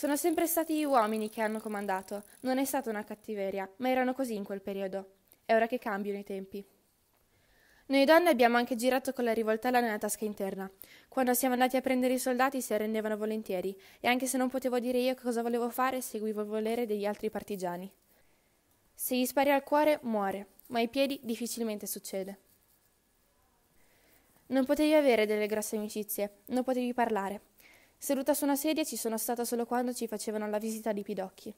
Sono sempre stati gli uomini che hanno comandato. Non è stata una cattiveria, ma erano così in quel periodo. È ora che cambiano i tempi. Noi donne abbiamo anche girato con la rivoltella nella tasca interna. Quando siamo andati a prendere i soldati si arrendevano volentieri, e anche se non potevo dire io cosa volevo fare, seguivo il volere degli altri partigiani. Se gli spari al cuore, muore, ma ai piedi difficilmente succede. Non potevi avere delle grosse amicizie, non potevi parlare, Seduta su una sedia ci sono stata solo quando ci facevano la visita di Pidocchi.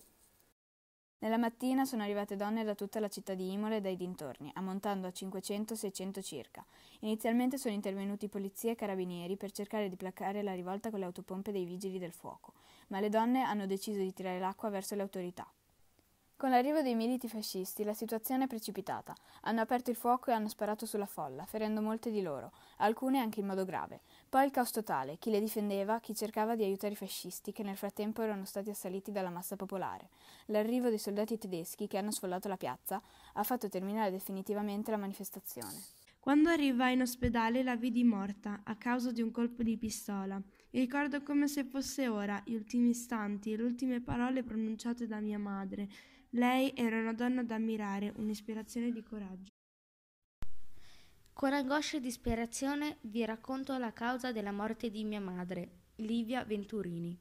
Nella mattina sono arrivate donne da tutta la città di Imola e dai dintorni, ammontando a 500-600 circa. Inizialmente sono intervenuti polizia e carabinieri per cercare di placare la rivolta con le autopompe dei vigili del fuoco, ma le donne hanno deciso di tirare l'acqua verso le autorità. Con l'arrivo dei militi fascisti la situazione è precipitata. Hanno aperto il fuoco e hanno sparato sulla folla, ferendo molte di loro, alcune anche in modo grave. Poi il caos totale, chi le difendeva, chi cercava di aiutare i fascisti che nel frattempo erano stati assaliti dalla massa popolare. L'arrivo dei soldati tedeschi che hanno sfollato la piazza ha fatto terminare definitivamente la manifestazione. Quando arrivai in ospedale la vidi morta a causa di un colpo di pistola. Ricordo come se fosse ora gli ultimi istanti e le ultime parole pronunciate da mia madre lei era una donna da ammirare, un'ispirazione di coraggio. Con angoscia e disperazione vi racconto la causa della morte di mia madre, Livia Venturini.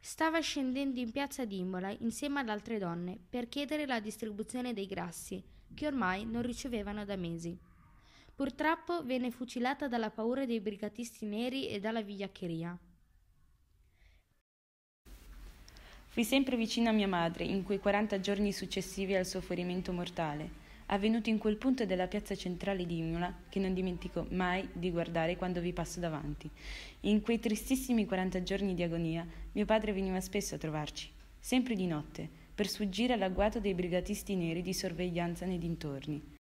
Stava scendendo in piazza di insieme ad altre donne per chiedere la distribuzione dei grassi, che ormai non ricevevano da mesi. Purtroppo venne fucilata dalla paura dei brigatisti neri e dalla vigliaccheria. Fui sempre vicino a mia madre in quei 40 giorni successivi al suo ferimento mortale, avvenuto in quel punto della piazza centrale di Imola che non dimentico mai di guardare quando vi passo davanti. In quei tristissimi 40 giorni di agonia, mio padre veniva spesso a trovarci, sempre di notte, per sfuggire all'agguato dei brigatisti neri di sorveglianza nei dintorni.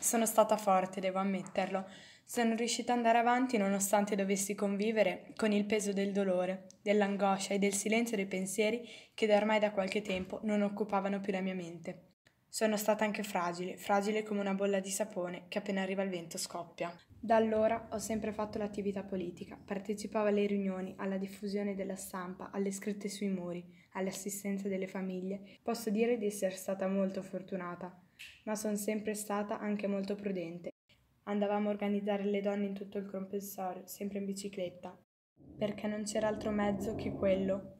Sono stata forte, devo ammetterlo. Sono riuscita ad andare avanti nonostante dovessi convivere con il peso del dolore, dell'angoscia e del silenzio dei pensieri che da ormai da qualche tempo non occupavano più la mia mente. Sono stata anche fragile, fragile come una bolla di sapone che appena arriva il vento scoppia. Da allora ho sempre fatto l'attività politica, partecipavo alle riunioni, alla diffusione della stampa, alle scritte sui muri, all'assistenza delle famiglie. Posso dire di essere stata molto fortunata, ma sono sempre stata anche molto prudente. Andavamo a organizzare le donne in tutto il comprensorio, sempre in bicicletta, perché non c'era altro mezzo che quello.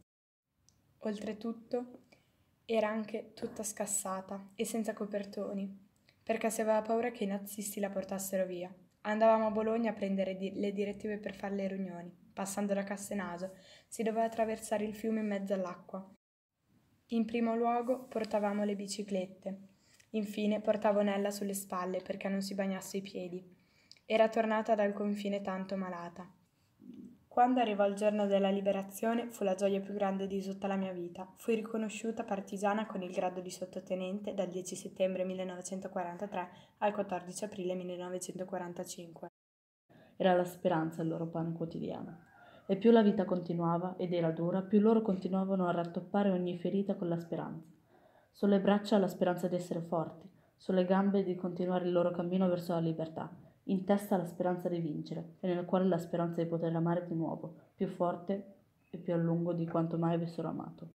Oltretutto era anche tutta scassata e senza copertoni, perché si aveva paura che i nazisti la portassero via. Andavamo a Bologna a prendere di- le direttive per fare le riunioni. Passando da Castenaso, si doveva attraversare il fiume in mezzo all'acqua. In primo luogo portavamo le biciclette, Infine portavo Nella sulle spalle perché non si bagnasse i piedi. Era tornata dal confine tanto malata. Quando arrivò il giorno della liberazione fu la gioia più grande di tutta la mia vita. Fui riconosciuta partigiana con il grado di sottotenente dal 10 settembre 1943 al 14 aprile 1945. Era la speranza il loro pane quotidiano. E più la vita continuava ed era dura, più loro continuavano a rattoppare ogni ferita con la speranza. Sulle braccia la speranza di essere forti, sulle gambe di continuare il loro cammino verso la libertà, in testa la speranza di vincere e nel cuore la speranza di poter amare di nuovo, più forte e più a lungo di quanto mai avessero amato.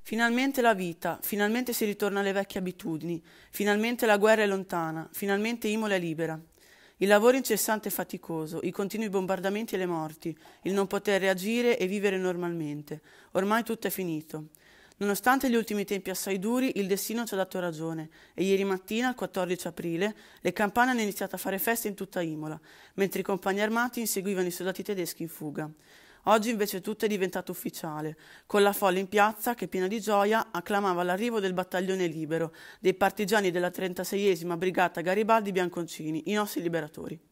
Finalmente la vita, finalmente si ritorna alle vecchie abitudini, finalmente la guerra è lontana, finalmente Imola è libera. Il lavoro incessante e faticoso, i continui bombardamenti e le morti, il non poter reagire e vivere normalmente. Ormai tutto è finito. Nonostante gli ultimi tempi assai duri, il destino ci ha dato ragione e ieri mattina, il 14 aprile, le campane hanno iniziato a fare festa in tutta Imola, mentre i compagni armati inseguivano i soldati tedeschi in fuga. Oggi invece tutto è diventato ufficiale, con la folla in piazza che piena di gioia acclamava l'arrivo del battaglione libero, dei partigiani della 36esima Brigata Garibaldi Bianconcini, i nostri liberatori.